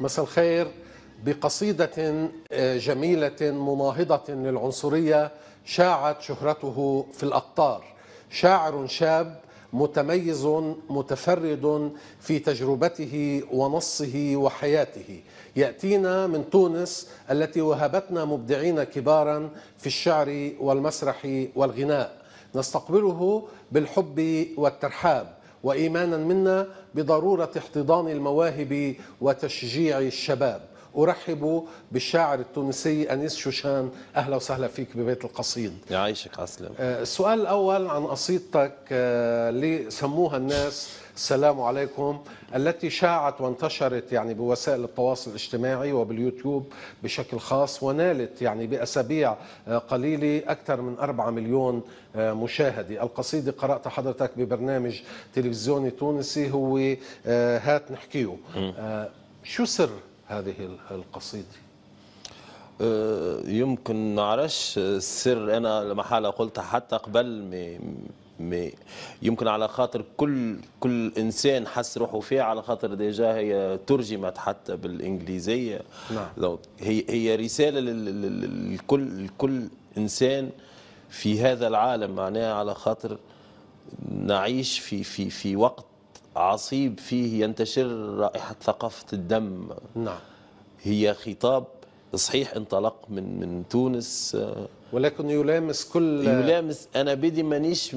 مساء الخير بقصيدة آه، جميلة مناهضة للعنصرية شاعت شهرته في الأقطار شاعر شاب متميز متفرد في تجربته ونصه وحياته ياتينا من تونس التي وهبتنا مبدعين كبارا في الشعر والمسرح والغناء نستقبله بالحب والترحاب وإيمانا منا بضرورة احتضان المواهب وتشجيع الشباب أرحب بالشاعر التونسي أنيس شوشان أهلا وسهلا فيك ببيت القصيد يعيشك عسلم السؤال آه، الأول عن قصيدتك اللي آه، سموها الناس السلام عليكم التي شاعت وانتشرت يعني بوسائل التواصل الاجتماعي وباليوتيوب بشكل خاص ونالت يعني بأسابيع آه، قليلة أكثر من 4 مليون آه، مشاهدة القصيدة قرأت حضرتك ببرنامج تلفزيوني تونسي هو آه، هات نحكيه شو سر هذه القصيده يمكن نعرفش السر انا لما حالة قلتها حتى قبل يمكن على خاطر كل كل انسان حس روحه فيها على خاطر ديجا هي ترجمت حتى بالانجليزيه نعم. هي هي رساله لكل لكل انسان في هذا العالم معناها على خاطر نعيش في في في وقت عصيب فيه ينتشر رائحه ثقافه الدم نعم هي خطاب صحيح انطلق من من تونس آه، ولكن يلامس كل يلامس انا بدي مانيش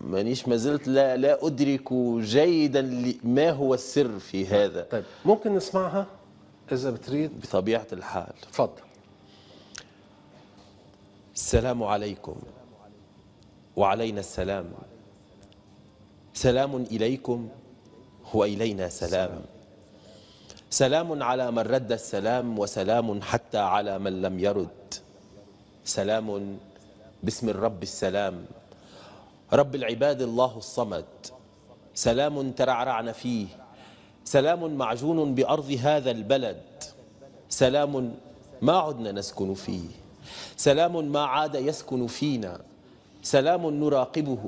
مانيش ما زلت لا لا ادرك جيدا ما هو السر في نعم. هذا طيب ممكن نسمعها اذا بتريد بطبيعه الحال تفضل السلام عليكم وعلينا السلام سلام اليكم والينا سلام, سلام. سلام على من رد السلام وسلام حتى على من لم يرد سلام باسم الرب السلام رب العباد الله الصمد سلام ترعرعن فيه سلام معجون بأرض هذا البلد سلام ما عدنا نسكن فيه سلام ما عاد يسكن فينا سلام نراقبه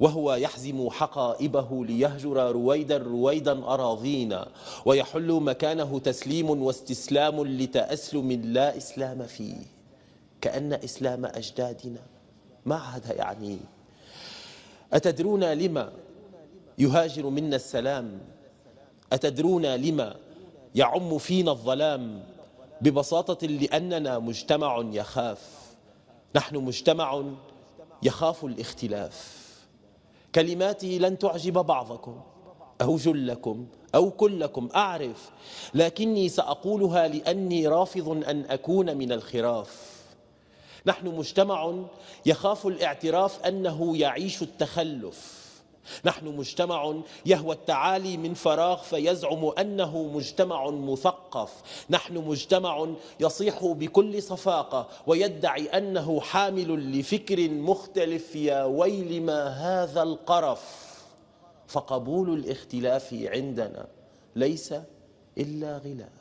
وهو يحزم حقائبه ليهجر رويدا رويدا أراضينا ويحل مكانه تسليم واستسلام لتأسلم لا إسلام فيه كأن إسلام أجدادنا ما عاد يعنيه أتدرون لما يهاجر منا السلام أتدرون لما يعم فينا الظلام ببساطة لأننا مجتمع يخاف نحن مجتمع يخاف الاختلاف كلماته لن تعجب بعضكم أو جلكم أو كلكم أعرف لكني سأقولها لأني رافض أن أكون من الخراف نحن مجتمع يخاف الاعتراف أنه يعيش التخلف نحن مجتمع يهوى التعالي من فراغ فيزعم انه مجتمع مثقف، نحن مجتمع يصيح بكل صفاقه ويدعي انه حامل لفكر مختلف يا ويل ما هذا القرف. فقبول الاختلاف عندنا ليس الا غلاف.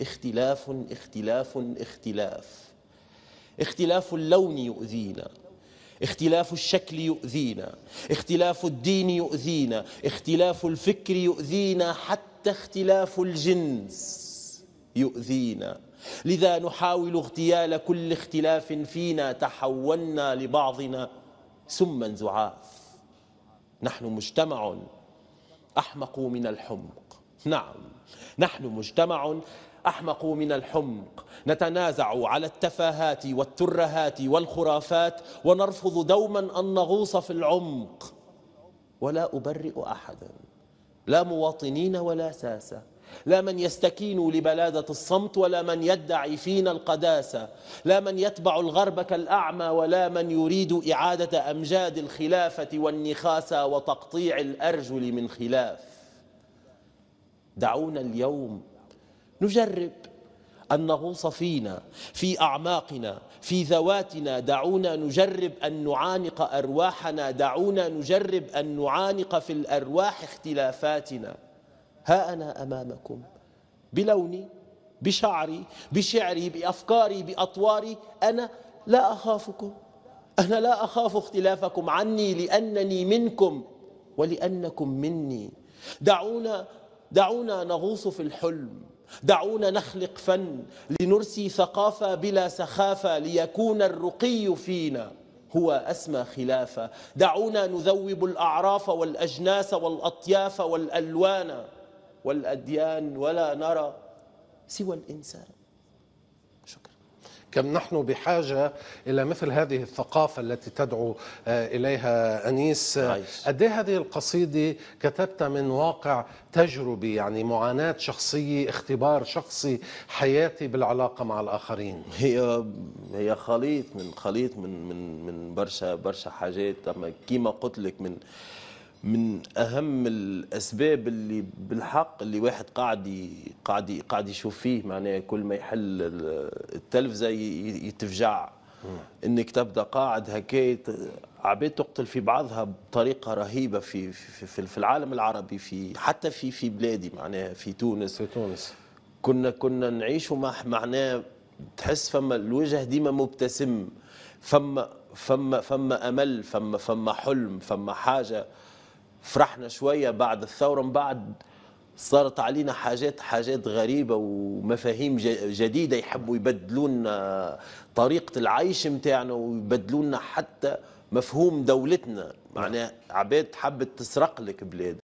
اختلاف اختلاف اختلاف. اختلاف اللون يؤذينا اختلاف الشكل يؤذينا اختلاف الدين يؤذينا اختلاف الفكر يؤذينا حتى اختلاف الجنس يؤذينا لذا نحاول اغتيال كل اختلاف فينا تحولنا لبعضنا سما زعاف نحن مجتمع أحمق من الحمق نعم نحن مجتمع أحمق من الحمق نتنازع على التفاهات والترهات والخرافات ونرفض دوما أن نغوص في العمق ولا أبرئ أحدا لا مواطنين ولا ساسة لا من يستكين لبلادة الصمت ولا من يدعي فينا القداسة لا من يتبع الغرب كالأعمى ولا من يريد إعادة أمجاد الخلافة والنخاسة وتقطيع الأرجل من خلاف دعونا اليوم نجرب أن نغوص فينا في أعماقنا في ذواتنا دعونا نجرب أن نعانق أرواحنا دعونا نجرب أن نعانق في الأرواح اختلافاتنا ها أنا أمامكم بلوني بشعري بشعري بأفكاري بأطواري أنا لا أخافكم أنا لا أخاف اختلافكم عني لأنني منكم ولأنكم مني دعونا دعونا نغوص في الحلم دعونا نخلق فن لنرسي ثقافة بلا سخافة ليكون الرقي فينا هو أسمى خلافة دعونا نذوب الأعراف والأجناس والأطياف والألوان والأديان ولا نرى سوى الإنسان كم نحن بحاجة إلى مثل هذه الثقافة التي تدعو آه، إليها أنيس قد إيه هذه القصيدة كتبتها من واقع تجربي يعني معاناة شخصية اختبار شخصي حياتي بالعلاقة مع الآخرين هي هي خليط من خليط من من من برشا برشا حاجات كما كيما قلت لك من من اهم الاسباب اللي بالحق اللي واحد قاعد قاعد قاعد يشوف فيه معناه كل ما يحل التلفزه يتفجع انك تبدا قاعد هكاي عباد تقتل في بعضها بطريقه رهيبه في في, في, في العالم العربي في حتى في في بلادي معناها في تونس في تونس كنا كنا نعيشوا مع معناه تحس فما الوجه ديما مبتسم فما فما فما امل فما فما حلم فما حاجه فرحنا شوية بعد الثورة من بعد صارت علينا حاجات حاجات غريبة ومفاهيم جديدة يحبوا يبدلون طريقة العيش متاعنا ويبدلون حتى مفهوم دولتنا معناها عباد حبت تسرق لك بلاد